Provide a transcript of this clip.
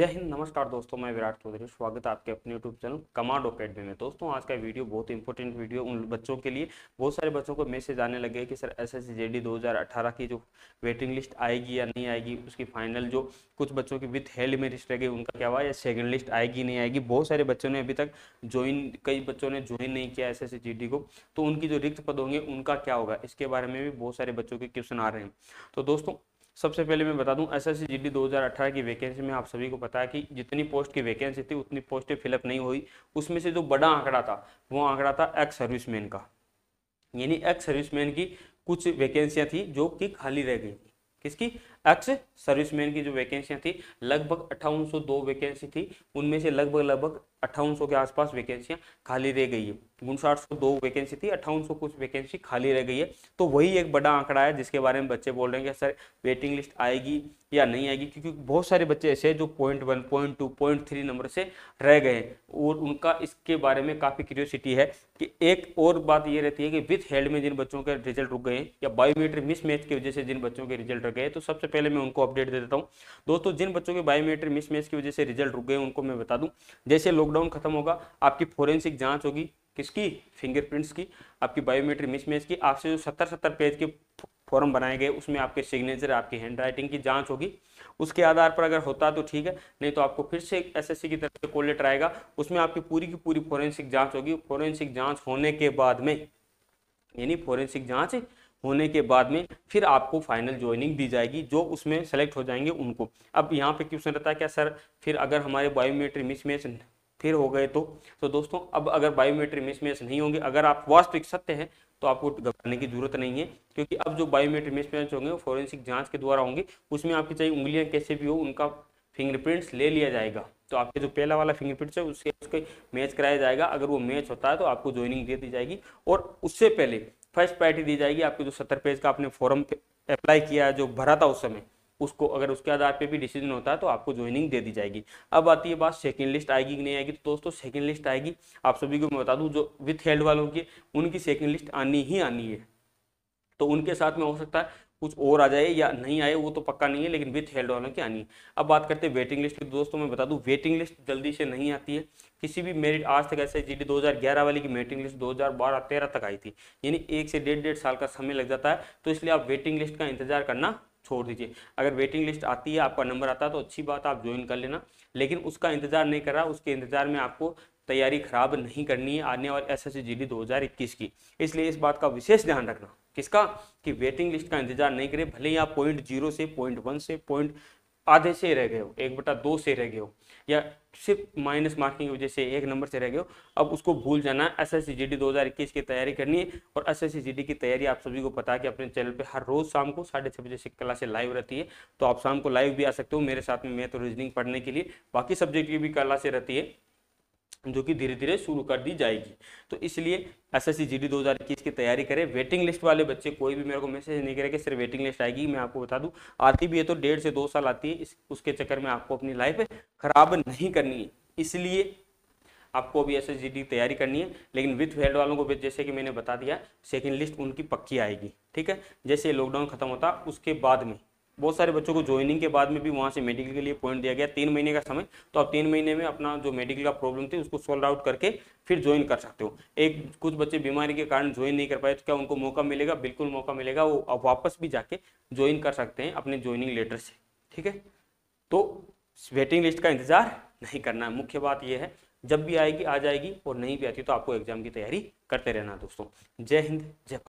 जय हिंद नमस्कार दोस्तों मैं विराट चौधरी स्वागत है आपके अपने यूट्यूब चैनल कमांड अकेडमी में दोस्तों आज का वीडियो बहुत इंपॉर्टेंट वीडियो उन बच्चों के लिए बहुत सारे बच्चों को मैसेज आने लगे कि सर एस एस सी 2018 की जो वेटिंग लिस्ट आएगी या नहीं आएगी उसकी फाइनल जो कुछ बच्चों की विथ हेल्ड में लिस्ट रहेगी उनका क्या हुआ या सेकेंड लिस्ट आएगी नहीं आएगी बहुत सारे बच्चों ने अभी तक ज्वाइन कई बच्चों ने ज्वाइन नहीं किया एस एस को तो उनकी जो रिक्त पद होंगे उनका क्या होगा इसके बारे में भी बहुत सारे बच्चों के क्वेश्चन आ रहे हैं तो दोस्तों सबसे पहले मैं बता दूं एस एस 2018 की वैकेंसी में आप सभी को पता है कि जितनी पोस्ट की वैकेंसी थी उतनी पोस्टें फिलअप नहीं हुई उसमें से जो बड़ा आंकड़ा था वो आंकड़ा था एक्स सर्विसमैन का यानी एक्स सर्विसमैन की कुछ वैकेंसियां थी जो कि खाली रह गई थी किसकी एक्स सर्विसमैन की जो वैकेंसियां थी लगभग अट्ठावन वैकेंसी थी उनमें से लगभग लगभग अट्ठावन के आसपास वैकेंसियां खाली रह गई है उनसाठ सौ दो वैकेंसी थी अट्ठावन सौ कुछ वैकेंसी खाली रह गई है तो वही एक बड़ा आंकड़ा है जिसके बारे में बच्चे बोल रहे हैं कि सर वेटिंग लिस्ट आएगी या नहीं आएगी क्योंकि बहुत सारे बच्चे ऐसे हैं जो point one point two point three number से रह गए हैं और उनका इसके बारे में काफ़ी क्यूरियोसिटी है कि एक और बात ये रहती है कि विथ हेल्ड में जिन बच्चों के रिजल्ट रुक गए हैं या बायोमेट्रिक मिसमैच की वजह से जिन बच्चों के रिजल्ट रुक गए तो सबसे पहले मैं उनको अपडेट दे देता हूँ दोस्तों जिन बच्चों के बायोमेट्रिक मिसमैच की वजह से रिजल्ट रुक गए उनको मैं बता दूँ जैसे लोग लॉकडाउन खत्म होगा आपकी फोरेंसिक जांच होगी किसकी फिंगरप्रिंट्स की आपकी बायोमेट्रिक मिसमैच की आपसे जो सत्तर सत्तर पेज के फॉर्म बनाए गए उसमें आपके सिग्नेचर आपकी हैंड राइटिंग की जांच होगी उसके आधार पर अगर होता तो ठीक है नहीं तो आपको फिर से एसएससी की तरफ से कॉल लेटर आएगा उसमें आपकी पूरी की पूरी फोरेंसिक जांच होगी फोरेंसिक जांच होने के बाद में यानी फोरेंसिक जांच होने के बाद में फिर आपको फाइनल ज्वाइनिंग दी जाएगी जो उसमें सेलेक्ट हो जाएंगे उनको अब यहाँ पे क्वेश्चन रहता है क्या सर फिर अगर हमारे बायोमेट्रिक मिसमैच फिर हो गए तो तो दोस्तों अब अगर बायोमेट्रिक मिसमैच नहीं होंगे अगर आप वास्तविक सत्य हैं तो आपको घबराने की जरूरत नहीं है क्योंकि अब जो बायोमेट्रिक मिसमैच होंगे वो फोरेंसिक जांच के द्वारा होंगे उसमें आपकी चाहे उंगलियां कैसे भी हो उनका फिंगरप्रिंट्स ले लिया जाएगा तो आपके जो पहला वाला फिंगरप्रिंट्स है उसके उसके मैच कराया जाएगा अगर वो मैच होता है तो आपको ज्वाइनिंग दे दी जाएगी और उससे पहले फर्स्ट प्रायरिटी दी जाएगी आपके जो सत्तर पेज का आपने फॉर्म अप्लाई किया है जो भरा था उस समय उसको अगर उसके आधार पे भी डिसीजन होता है तो आपको ज्वाइनिंग दे दी जाएगी अब आती है बात सेकंड लिस्ट आएगी कि नहीं आएगी तो दोस्तों सेकंड लिस्ट आएगी आप सभी को मैं बता दूं जो विथ हेल्ड वालों की उनकी सेकंड लिस्ट आनी ही आनी है तो उनके साथ में हो सकता है कुछ और आ जाए या नहीं आए वो तो पक्का नहीं है लेकिन विथ हेल्ड वालों की आनी है अब बात करते हैं वेटिंग लिस्ट की दोस्तों मैं बता दूँ वेटिंग लिस्ट जल्दी से नहीं आती है किसी भी मेरिट आज तक ऐसे जी डी वाली की वेटिंग लिस्ट 2012-13 तक आई थी यानी एक से डेढ़ डेढ़ साल का समय लग जाता है तो इसलिए आप वेटिंग लिस्ट का इंतजार करना छोड़ दीजिए अगर वेटिंग लिस्ट आती है आपका नंबर आता है तो अच्छी बात आप ज्वाइन कर लेना लेकिन उसका इंतजार नहीं कर रहा उसके इंतजार में आपको तैयारी खराब नहीं करनी है आने वाले S S C G D दो हज़ार इक्कीस की इसलिए इस बात का विशेष ध्यान रखना किसका कि वेटिंग लिस्ट का इंतजार नहीं करें भले ही आप पॉइंट जीरो से पॉइंट वन से पॉइंट आधे से रह गए हो एक बटा दो से रह गए हो या सिर्फ माइनस मार्किंग की वजह से एक नंबर से रह गए हो अब उसको भूल जाना एस एस सी की तैयारी करनी है और एस एस सी की तैयारी आप सभी को पता है कि अपने चैनल पे हर रोज शाम को साढ़े छः बजे से से लाइव रहती है तो आप शाम को लाइव भी आ सकते हो मेरे साथ में मैथ तो और रीजनिंग पढ़ने के लिए बाकी सब्जेक्ट की भी से रहती है जो कि धीरे धीरे शुरू कर दी जाएगी तो इसलिए S S C G D दो हज़ार इक्कीस की तैयारी करें वेटिंग लिस्ट वाले बच्चे कोई भी मेरे को मैसेज नहीं करे कि सिर्फ वेटिंग लिस्ट आएगी मैं आपको बता दूं आती भी है तो डेढ़ से दो साल आती है इस उसके चक्कर में आपको अपनी लाइफ खराब नहीं करनी है इसलिए आपको अभी एस एस जी डी तैयारी करनी है लेकिन विथ फेल्ड वालों को जैसे कि मैंने बता दिया सेकेंड लिस्ट उनकी पक्की आएगी ठीक है जैसे लॉकडाउन खत्म होता उसके बाद में बहुत सारे बच्चों को ज्वाइनिंग के बाद में भी वहाँ से मेडिकल के लिए पॉइंट दिया गया तीन महीने का समय तो आप तीन महीने में अपना जो मेडिकल का प्रॉब्लम थी उसको सॉल्व आउट करके फिर ज्वाइन कर सकते हो एक कुछ बच्चे बीमारी के कारण ज्वाइन नहीं कर पाए तो क्या उनको मौका मिलेगा बिल्कुल मौका मिलेगा वो आप वापस भी जाके ज्वाइन कर सकते हैं अपने ज्वाइनिंग लेटर से ठीक है तो वेटिंग लिस्ट का इंतजार नहीं करना है मुख्य बात यह है जब भी आएगी आ जाएगी और नहीं भी आती तो आपको एग्जाम की तैयारी करते रहना दोस्तों जय हिंद जय